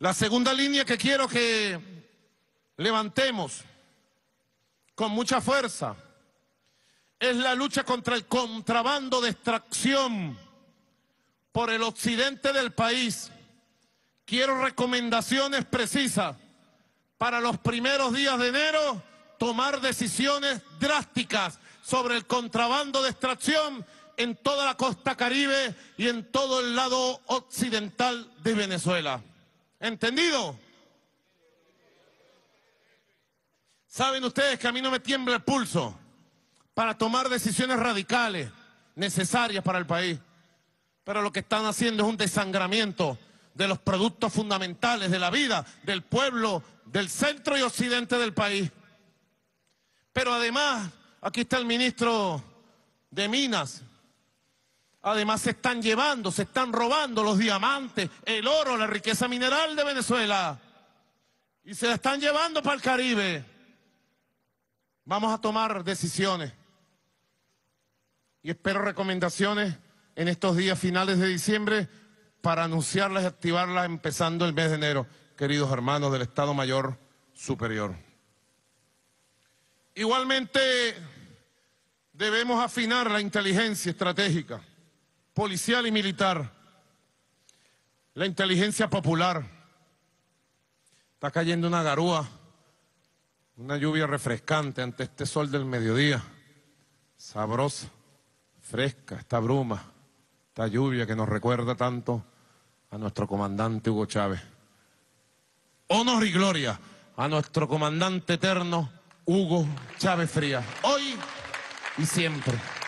La segunda línea que quiero que levantemos con mucha fuerza es la lucha contra el contrabando de extracción por el occidente del país. Quiero recomendaciones precisas para los primeros días de enero, tomar decisiones drásticas sobre el contrabando de extracción en toda la costa caribe y en todo el lado occidental de Venezuela. ¿Entendido? Saben ustedes que a mí no me tiembla el pulso para tomar decisiones radicales necesarias para el país. Pero lo que están haciendo es un desangramiento de los productos fundamentales de la vida del pueblo del centro y occidente del país. Pero además, aquí está el ministro de Minas, Además se están llevando, se están robando los diamantes, el oro, la riqueza mineral de Venezuela. Y se la están llevando para el Caribe. Vamos a tomar decisiones. Y espero recomendaciones en estos días finales de diciembre para anunciarlas y activarlas empezando el mes de enero, queridos hermanos del Estado Mayor Superior. Igualmente debemos afinar la inteligencia estratégica policial y militar, la inteligencia popular. Está cayendo una garúa, una lluvia refrescante ante este sol del mediodía, sabrosa, fresca, esta bruma, esta lluvia que nos recuerda tanto a nuestro comandante Hugo Chávez. Honor y gloria a nuestro comandante eterno Hugo Chávez Frías, hoy y siempre.